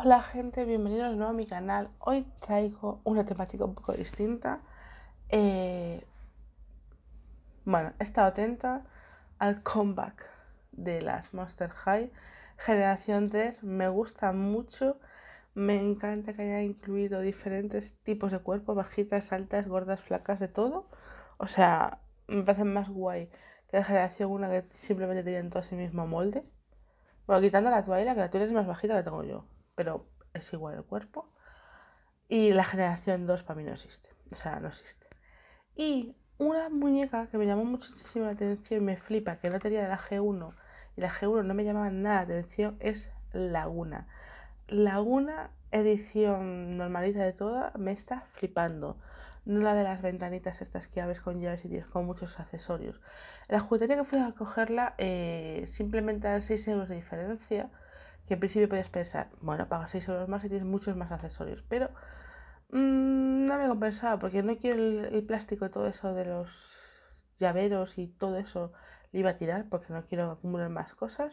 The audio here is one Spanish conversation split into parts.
Hola gente, bienvenidos de nuevo a mi canal. Hoy traigo una temática un poco distinta. Eh, bueno, he estado atenta al comeback de las Monster High Generación 3. Me gusta mucho. Me encanta que haya incluido diferentes tipos de cuerpo, bajitas, altas, gordas, flacas, de todo. O sea, me parecen más guay que la generación 1 que simplemente tenían todo ese mismo molde. Bueno, quitando la toalla, que la tuya es más bajita la tengo yo pero es igual el cuerpo. Y la generación 2 para mí no existe, o sea, no existe. Y una muñeca que me llamó muchísimo la atención y me flipa, que no tenía de la G1 y la G1 no me llamaba nada la atención, es Laguna. Laguna, edición normalita de toda, me está flipando. No la de las ventanitas estas que abres con llaves y tienes con muchos accesorios. La juguetería que fui a cogerla, eh, simplemente dan 6 euros de diferencia, que en principio podías pensar, bueno, pagas 6 euros más y tienes muchos más accesorios, pero mm, no me compensado, porque no quiero el, plástico y todo eso de los llaveros y todo eso le iba a tirar porque no quiero acumular más cosas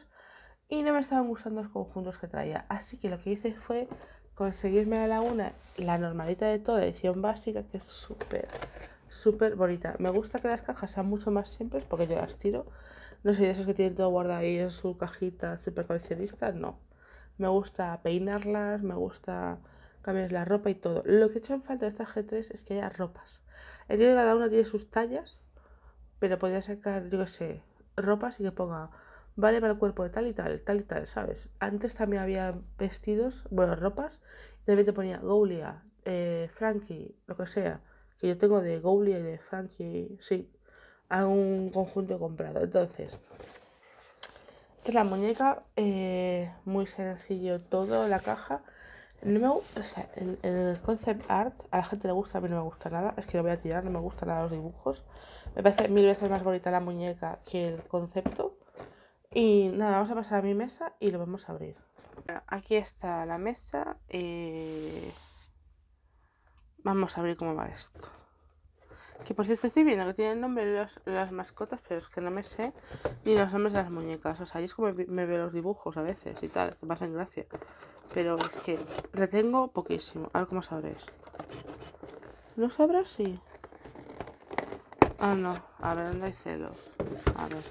y no me estaban gustando los conjuntos que traía. Así que lo que hice fue conseguirme la laguna, la normalita de toda edición básica que es súper, súper bonita. Me gusta que las cajas sean mucho más simples porque yo las tiro. No sé de esos que tienen todo guardado ahí en su cajita súper coleccionista, no me gusta peinarlas, me gusta cambiar la ropa y todo. Lo que he hecho en falta de estas G3 es que haya ropas. El día de cada uno tiene sus tallas, pero podría sacar, yo qué sé, ropas y que ponga, vale para el cuerpo de tal y tal, tal y tal, ¿sabes? Antes también había vestidos, bueno, ropas, y también te ponía Golia eh, Frankie, lo que sea, que yo tengo de Golia y de Frankie, sí, algún conjunto comprado. Entonces, esta es la muñeca, eh, muy sencillo todo, la caja. el, concept art a la gente le gusta, a mí no me gusta nada. Es que lo voy a tirar, no me gustan nada los dibujos. Me parece mil veces más bonita la muñeca que el concepto. Y nada, vamos a pasar a mi mesa y lo vamos a abrir. aquí está la mesa. Eh, vamos a abrir cómo va esto. Que por cierto estoy viendo que tienen nombre las, las mascotas, pero es que no me sé ni los nombres de las muñecas. O sea, ahí es como me, veo los dibujos a veces y tal, que me hacen gracia. Pero es que retengo poquísimo. A ver cómo sabréis. ¿No sabrás? Sí. Ah, no. A ver, ¿dónde hay celos? A ver.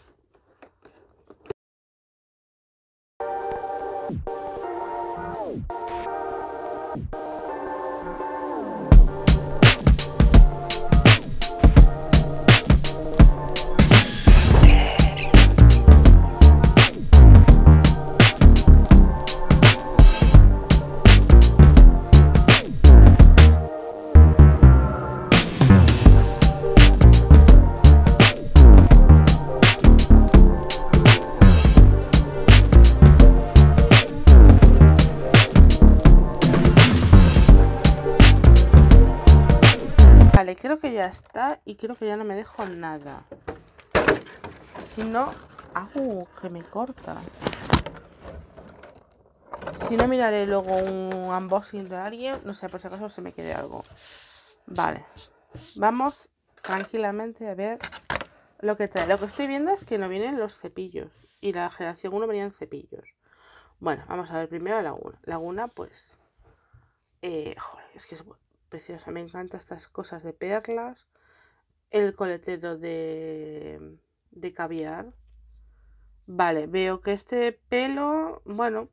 está. Y creo que ya no me dejo nada. Si no... ¡Ah! Que me corta. Si no, miraré luego un unboxing de alguien. No sé, por si acaso se me quede algo. Vale. Vamos tranquilamente a ver lo que trae. Lo que estoy viendo es que no vienen los cepillos. Y la generación 1 venían cepillos. Bueno, vamos a ver primero Laguna. Laguna, pues... Eh, joder, es que es, preciosa. Me encantan estas cosas de perlas. El coletero de, caviar. Vale, veo que este pelo, bueno,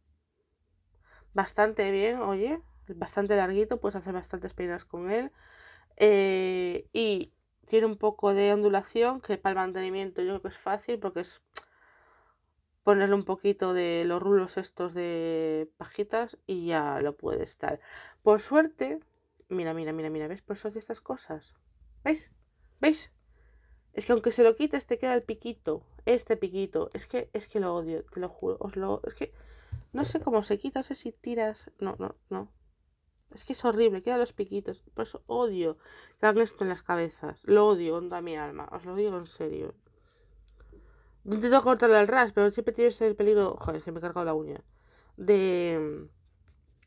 bastante bien, oye, bastante larguito, puedes hacer bastantes peinas con él. Eh, y tiene un poco de ondulación, que para el mantenimiento yo creo que es fácil, porque es ponerle un poquito de los rulos estos de pajitas y ya lo puedes estar. Por suerte, Mira, mira, mira, mira, ¿ves? Por eso hace estas cosas. ¿Veis? ¿Veis? Es que aunque se lo quites, te queda el piquito. Este piquito. Es que, es que lo odio, te lo juro. Os lo. Es que. No sé cómo se quita, no sé si tiras. No, no, no. Es que es horrible, quedan los piquitos. Por eso odio que hagan esto en las cabezas. Lo odio, a mi alma. Os lo digo en serio. Intento cortarle el ras, pero siempre tienes el peligro. Joder, es que me he cargado la uña. De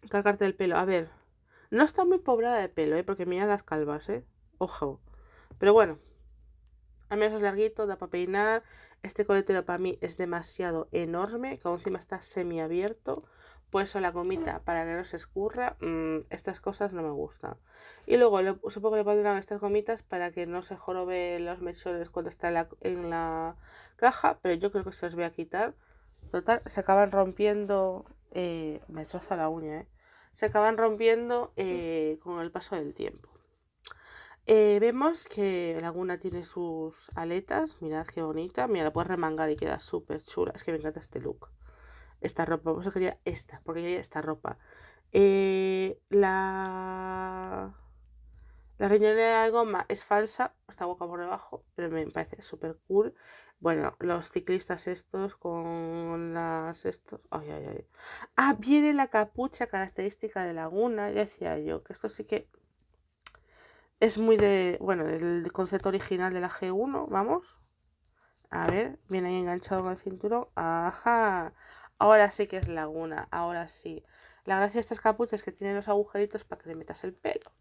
mm, cargarte el pelo. A ver, no está muy poblada de pelo, ¿eh? Porque mira las calvas, ¿eh? Ojo. Pero bueno. A menos es larguito, da para peinar. Este coletero para mí es demasiado enorme, que encima está semiabierto. pues eso la gomita, para que no se escurra, mm, estas cosas no me gustan. Y luego supongo que le pondrán estas gomitas para que no se jorobe los mechones cuando está en la, caja, pero yo creo que se los voy a quitar. Total, se acaban rompiendo... Eh, me troza la uña, ¿eh? se acaban rompiendo eh, con el paso del tiempo. Eh, vemos que Laguna tiene sus aletas, mirad qué bonita, mira, la puedes remangar y queda súper chula, es que me encanta este look, esta ropa, por eso quería esta, porque quería esta ropa. Eh, la la riñonera de goma es falsa, está boca por debajo, pero me parece súper cool. Bueno, los ciclistas estos con las estos. Ay, ay, ay. Ah, viene la capucha característica de Laguna, ya decía yo, que esto sí que es muy de. Bueno, el concepto original de la G1, vamos. A ver, viene ahí enganchado con el cinturón. Ajá. Ahora sí que es Laguna, ahora sí. La gracia de estas capuchas es que tienen los agujeritos para que te metas el pelo.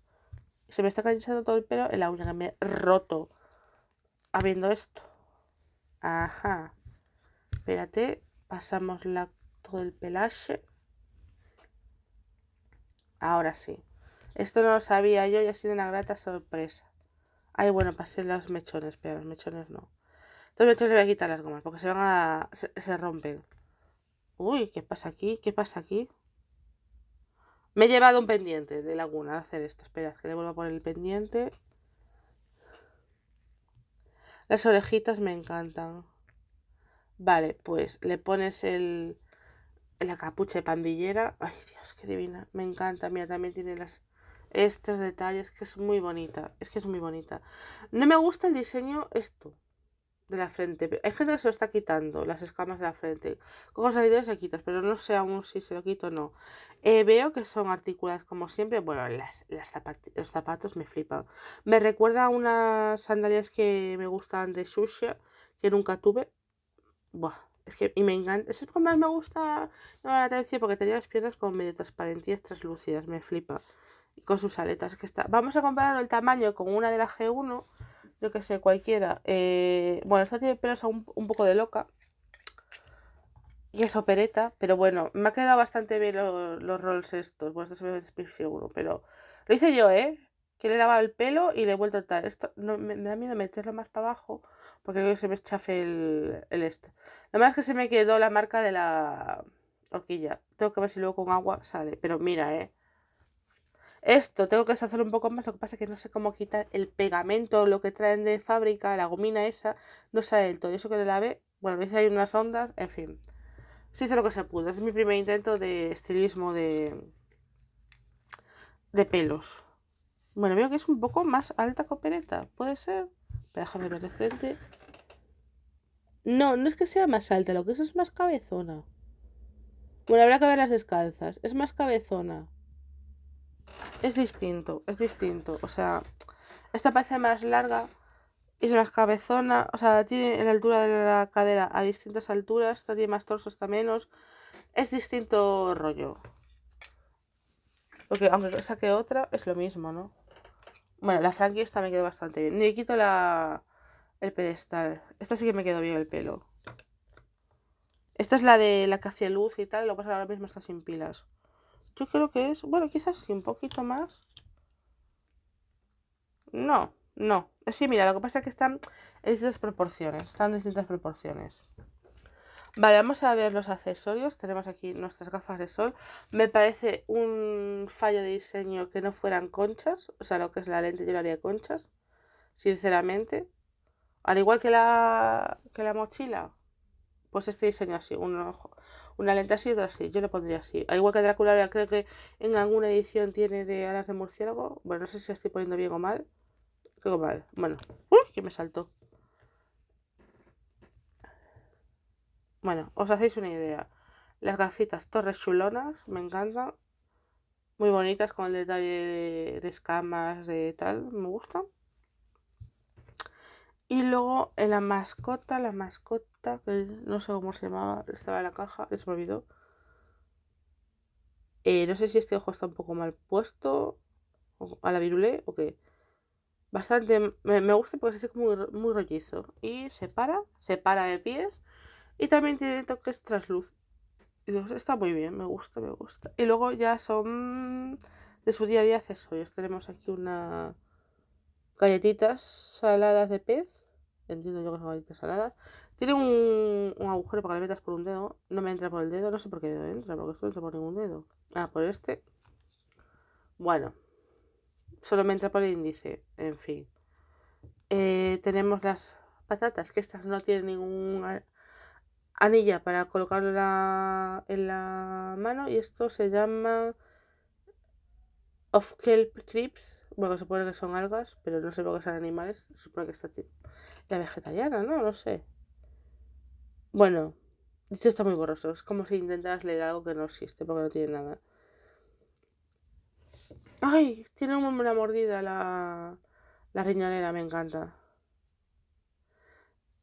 Se me está cayendo todo el pelo en la uña que me he roto habiendo esto. Ajá. Espérate, pasamos la, todo el pelaje. Ahora sí. Esto no lo sabía yo y ha sido una grata sorpresa. Ay, bueno, pasé los mechones, pero los mechones no. Los mechones voy a quitar las gomas porque se van a... se rompen. Uy, ¿qué pasa aquí? ¿Qué pasa aquí? Me he llevado un pendiente de laguna al hacer esto. Esperad, que le vuelvo a poner el pendiente. Las orejitas me encantan. Vale, pues le pones el, la capucha de pandillera. Ay, Dios, qué divina. Me encanta. Mira, también tiene las, estos detalles que es muy bonita. Es que es muy bonita. No me gusta el diseño esto de la frente. Hay gente que se lo está quitando, las escamas de la frente. con los servidor se quitas, pero no sé aún si se lo quito o no. Eh, veo que son articuladas como siempre. Bueno, las, los zapatos me flipan. Me recuerda a unas sandalias que me gustan de sushi, que nunca tuve. Buah, es que y me encanta. Eso es lo más me gusta la atención porque tenía las piernas como medio transparentes, translúcidas. Me flipa. Y con sus aletas. que está. Vamos a comparar el tamaño con una de la G1 yo que sé, cualquiera. Eh, bueno, esta tiene pelos un, un poco de loca. Y es opereta, pero bueno, me ha quedado bastante bien los rolls estos. Bueno, esto se me seguro pero lo hice yo, ¿eh? Que le he el pelo y le he vuelto a tal. Esto no, me, da miedo meterlo más para abajo porque creo que se me chafe el, el este. Lo más es que se me quedó la marca de la horquilla. Tengo que ver si luego con agua sale, pero mira, ¿eh? Esto tengo que deshacer un poco más, lo que pasa es que no sé cómo quitar el pegamento, lo que traen de fábrica, la gomina esa, no sale del todo. Eso que le lavé, bueno, a veces hay unas ondas, en fin. sí hice lo que se pudo. Es mi primer intento de estilismo de, de pelos. Bueno, veo que es un poco más alta copereta, puede ser. Pero déjame ver de frente. No, no es que sea más alta, lo que es es más cabezona. Bueno, habrá que ver las descalzas. Es más cabezona es distinto, es distinto. O sea, esta parece más larga, y es más cabezona, o sea, tiene en la altura de la cadera a distintas alturas, esta tiene más torso, está menos. Es distinto rollo. Porque aunque saque otra, es lo mismo, ¿no? Bueno, la Frankie esta me quedó bastante bien. Ni quito la, el pedestal. Esta sí que me quedó bien el pelo. Esta es la de la que hacía luz y tal, lo que pasa ahora mismo está sin pilas. Yo creo que es, bueno, quizás sí, un poquito más. No, no. Sí, mira, lo que pasa es que están en distintas proporciones. Están en distintas proporciones. Vale, vamos a ver los accesorios. Tenemos aquí nuestras gafas de sol. Me parece un fallo de diseño que no fueran conchas. O sea, lo que es la lente yo lo haría conchas. Sinceramente. Al igual que la, que la mochila. Pues este diseño así. Un, ojo una lente así y otra así. Yo le pondría así. Al igual que Drácula, creo que en alguna edición tiene de alas de murciélago. Bueno, no sé si estoy poniendo bien o mal. Creo mal. Bueno, uy, que me saltó. Bueno, os hacéis una idea. Las gafitas torres chulonas, me encantan. Muy bonitas con el detalle de, de escamas, de tal, me gustan. Y luego en la mascota, la mascota que no sé cómo se llamaba, estaba en la caja, se me olvidó. Eh, no sé si este ojo está un poco mal puesto, a la virulé, o qué. Bastante, me, gusta porque es muy, muy rollizo. Y se para, se para de pies. Y también tiene toques trasluz. Está muy bien, me gusta, me gusta. Y luego ya son de su día a día accesorios. Tenemos aquí una galletitas saladas de pez. Entiendo yo que son galletas saladas. Tiene un, agujero para que le metas por un dedo. No me entra por el dedo, no sé por qué dedo entra, porque esto no entra por ningún dedo. Ah, por este. Bueno, solo me entra por el índice, en fin. Eh, tenemos las patatas, que estas no tienen ninguna anilla para colocarlo en la, mano y esto se llama of kelp trips. Bueno, supone que son algas, pero no sé por qué son animales. Supone que está la vegetariana, ¿no? No sé. Bueno, esto está muy borroso. Es como si intentaras leer algo que no existe porque no tiene nada. ¡Ay! Tiene una mordida la, la riñonera, me encanta.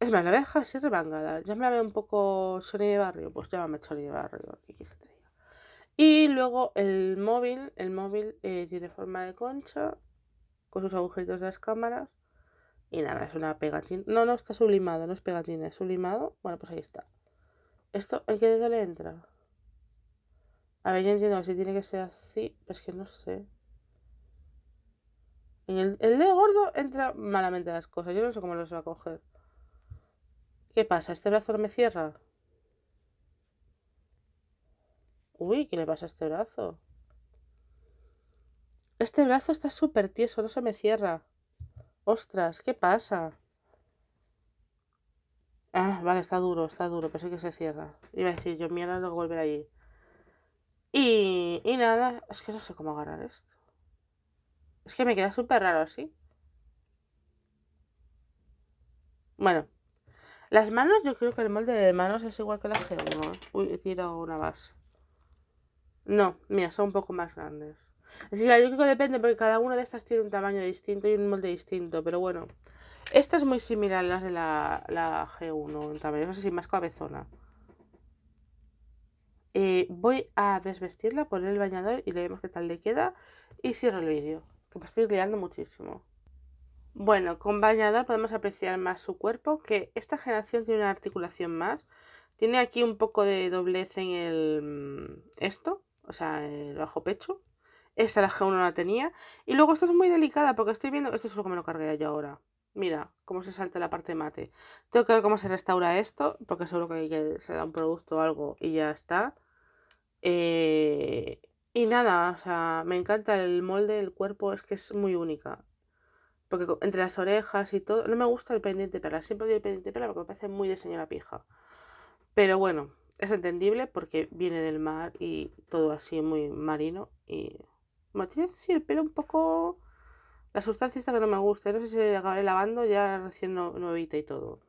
Es más, la voy a dejar Ya me la veo un poco Sony de barrio. Pues llámame Sony de barrio. Y luego el móvil. El móvil eh, tiene forma de concha. Con sus agujeritos de las cámaras. Y nada, es una pegatina. No, no, está sublimado, no es pegatina, es sublimado. Bueno, pues ahí está. ¿Esto en qué dedo le entra? A ver, yo entiendo que si tiene que ser así, es que no sé. En el, el dedo gordo entra malamente las cosas. Yo no sé cómo los va a coger. ¿Qué pasa? ¿Este brazo no me cierra? Uy, ¿qué le pasa a este brazo? Este brazo está súper tieso, no se me cierra. Ostras, ¿qué pasa? Ah, vale, está duro, está duro, pero sí que se cierra. Iba a decir yo, mierda, de volver allí. Y, y nada, es que no sé cómo agarrar esto. Es que me queda súper raro así. Bueno, las manos, yo creo que el molde de manos es igual que la G1. ¿eh? Uy, he tirado una base. No, mira, son un poco más grandes. Así que yo creo que depende porque cada una de estas tiene un tamaño distinto y un molde distinto, pero bueno. Esta es muy similar a las de la, G1 en tamaño, no sé si más cabezona. Eh, voy a desvestirla, poner el bañador y le vemos qué tal le queda y cierro el vídeo, que me estoy liando muchísimo. Bueno, con bañador podemos apreciar más su cuerpo, que esta generación tiene una articulación más. Tiene aquí un poco de doblez en el... Mm, esto, o sea, el bajo pecho. Esta la G1 no la tenía. Y luego esto es muy delicada porque estoy viendo... Esto es lo que me lo cargué yo ahora. Mira, cómo se salta la parte mate. Tengo que ver cómo se restaura esto, porque seguro que se da un producto o algo y ya está. Eh, y nada, o sea, me encanta el molde, el cuerpo, es que es muy única. Porque entre las orejas y todo, no me gusta el pendiente perla, siempre doy el pendiente perla porque me parece muy de señora pija. Pero bueno, es entendible porque viene del mar y todo así muy marino y Matías, sí, el pelo un poco... La sustancia esta que no me gusta. No sé si acabaré lavando ya recién no, nuevita y todo.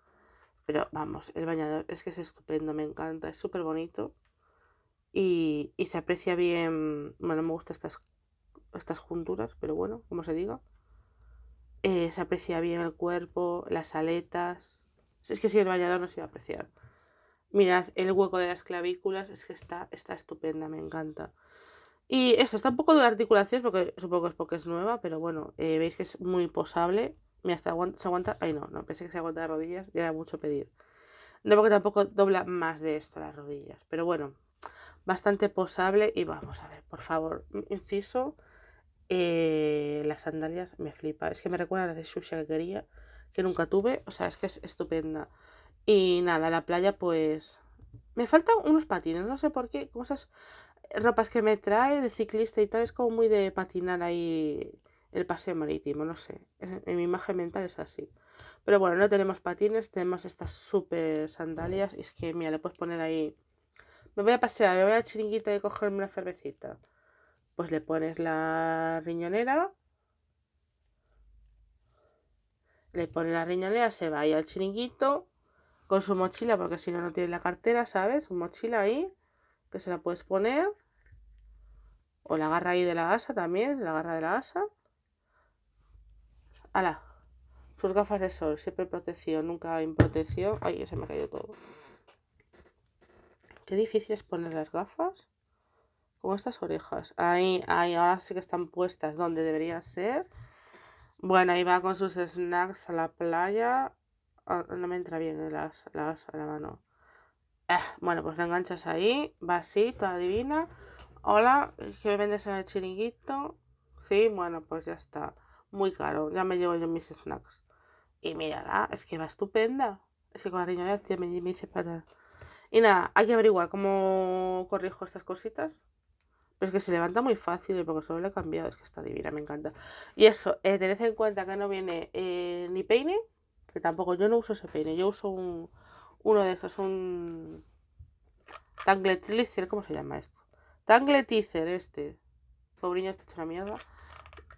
Pero vamos, el bañador es que es estupendo, me encanta, es súper bonito. Y, se aprecia bien. Bueno, me gustan estas, estas junturas, pero bueno, como se diga. Eh, se aprecia bien el cuerpo, las aletas. Es que si el bañador no se iba a apreciar. Mirad, el hueco de las clavículas es que está, está estupenda, me encanta. Y esto, está un poco de articulación, porque supongo que es porque es nueva, pero bueno, eh, veis que es muy posable. Mira, hasta aguanta, se aguanta. Ay, no, no, pensé que se aguanta las rodillas, ya era mucho pedir. No, porque tampoco dobla más de esto las rodillas, pero bueno, bastante posable. Y vamos a ver, por favor, inciso. Eh, las sandalias me flipa. Es que me recuerda a las de Shusha que quería, que nunca tuve. O sea, es que es estupenda. Y nada, la playa, pues. Me faltan unos patines, no sé por qué, cosas ropas que me trae de ciclista y tal, es como muy de patinar ahí el paseo marítimo, no sé. En mi imagen mental es así. Pero bueno, no tenemos patines, tenemos estas Súper sandalias. Y es que, mira, le puedes poner ahí. Me voy a pasear, me voy al chiringuito y cogerme una cervecita. Pues le pones la riñonera. Le pones la riñonera, se va ahí al chiringuito. Con su mochila, porque si no, no tiene la cartera, ¿sabes? Su mochila ahí, que se la puedes poner. O la garra ahí de la asa también, la garra de la asa. ¡Hala! Sus gafas de sol, siempre protección, nunca protección Ay, se me cayó todo. Qué difícil es poner las gafas. Como estas orejas. Ahí, ahí, ahora sí que están puestas donde debería ser. Bueno, ahí va con sus snacks a la playa. Ah, no me entra bien eh, las, las, la mano. Ah, bueno, pues la enganchas ahí. Va así, toda divina. Hola, ¿qué vendes en el chiringuito? Sí, bueno, pues ya está. Muy caro, ya me llevo yo mis snacks. Y mírala, es que va estupenda. Es que con la riñonera tía me, dice para. Y nada, hay que averiguar cómo corrijo estas cositas. Pero es que se levanta muy fácil Y porque solo le he cambiado. Es que está divina, me encanta. Y eso, eh, tened en cuenta que no viene eh, ni peine, que tampoco yo no uso ese peine. Yo uso uno de esos, un tangletlicer, ¿cómo se llama esto? Tangle teaser este. Pobreño, está hecho una mierda.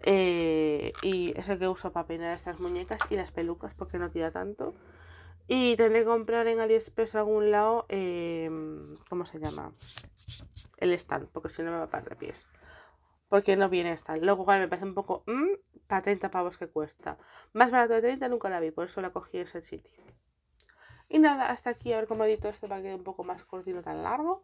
Eh, y es el que uso para peinar estas muñecas y las pelucas porque no tira tanto. Y tendré que comprar en AliExpress algún lado, em, ¿cómo se llama? El stand, porque si no me va para parar de pies. Porque no viene stand. Lo cual me parece un poco, mm, para 30 pavos que cuesta. Más barato de 30 nunca la vi, por eso la cogí en ese sitio. Y nada, hasta aquí, a ver cómo edito esto para que quede un poco más cortito, tan largo.